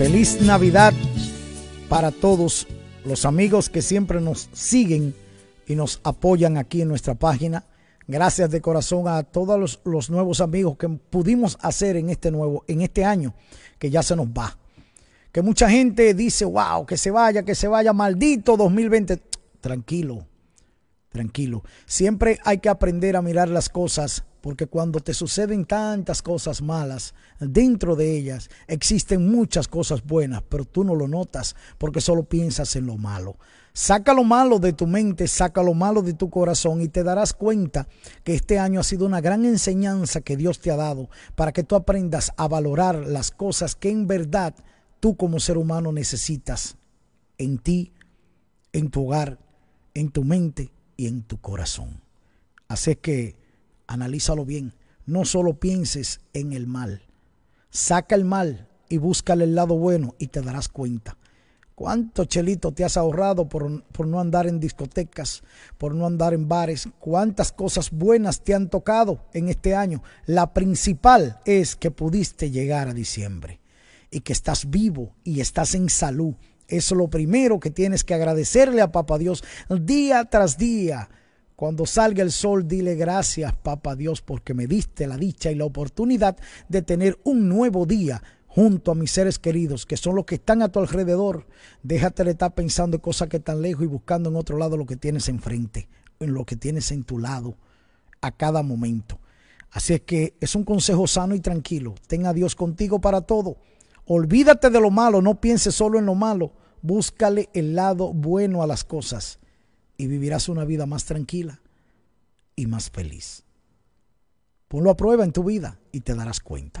Feliz Navidad para todos los amigos que siempre nos siguen y nos apoyan aquí en nuestra página. Gracias de corazón a todos los, nuevos amigos que pudimos hacer en este nuevo, en este año que ya se nos va. Que mucha gente dice, wow, que se vaya, que se vaya, maldito 2020. Tranquilo, tranquilo. Siempre hay que aprender a mirar las cosas porque cuando te suceden tantas cosas malas, dentro de ellas existen muchas cosas buenas, pero tú no lo notas porque solo piensas en lo malo. Saca lo malo de tu mente, saca lo malo de tu corazón y te darás cuenta que este año ha sido una gran enseñanza que Dios te ha dado para que tú aprendas a valorar las cosas que en verdad tú como ser humano necesitas en ti, en tu hogar, en tu mente y en tu corazón. Así que analízalo bien. No solo pienses en el mal. Saca el mal y búscale el lado bueno y te darás cuenta. ¿Cuánto chelito te has ahorrado por, por, no andar en discotecas, por no andar en bares? ¿Cuántas cosas buenas te han tocado en este año? La principal es que pudiste llegar a diciembre y que estás vivo y estás en salud es lo primero que tienes que agradecerle a Papá Dios día tras día. Cuando salga el sol, dile gracias, Papá Dios, porque me diste la dicha y la oportunidad de tener un nuevo día junto a mis seres queridos, que son los que están a tu alrededor. Déjate de estar pensando en cosas que están lejos y buscando en otro lado lo que tienes enfrente, en lo que tienes en tu lado, a cada momento. Así es que es un consejo sano y tranquilo. Tenga a Dios contigo para todo. Olvídate de lo malo, no pienses solo en lo malo. Búscale el lado bueno a las cosas y vivirás una vida más tranquila y más feliz. Ponlo a prueba en tu vida y te darás cuenta.